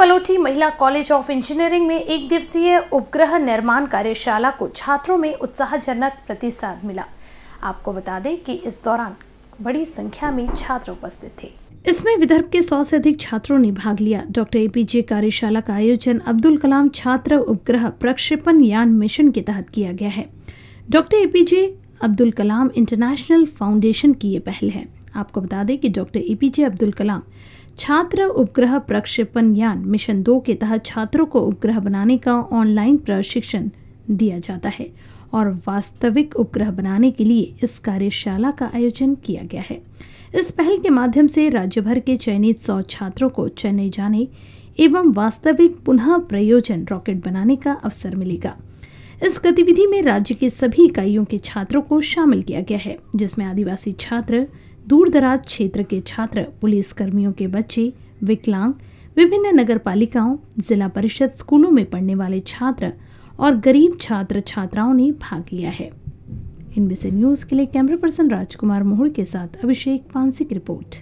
पलोठी महिला college of engineering में एक दिवसीय उपग्रह निर्माण कार्यशाला को छात्रों में उत्साहजनक प्रतिसाद मिला आपको बता दें कि इस दौरान बड़ी संख्या में छात्र उपस्थित थे इसमें विदर्भ के सौ से अधिक छात्रों ने भाग लिया डॉक्टर एपीजे कार्यशाला का आयोजन अब्दुल कलाम छात्र उपग्रह प्रक्षेपण यान मिशन के तहत किया गया है doctor APJ Abdul Kalam international foundation की ये पहल है आपको बता दें कि डॉक्टर एपीजे अब्दुल कलाम छात्र उपग्रह प्रक्षेपण यान मिशन दो के तहत छात्रों को उपग्रह बनाने का ऑनलाइन प्रशिक्षण दिया जाता है और वास्तविक उपग्रह बनाने के लिए इस कार्यशाला का आयोजन किया गया है इस पहल के माध्यम से राज्य भर के चयनित सौ छात्रों को चेन्नई जाने एवं वास्तविक पुनः प्रयोजन रॉकेट बनाने का अवसर मिलेगा इस गतिविधि में राज्य के सभी इकाइयों के छात्रों को शामिल किया गया है जिसमें आदिवासी छात्र दूर दराज क्षेत्र के छात्र पुलिस कर्मियों के बच्चे विकलांग विभिन्न नगर पालिकाओं जिला परिषद स्कूलों में पढ़ने वाले छात्र और गरीब छात्र छात्राओं ने भाग लिया है इनमें न्यूज के लिए कैमरा पर्सन राजकुमार मोहड़ के साथ अभिषेक पांसी की रिपोर्ट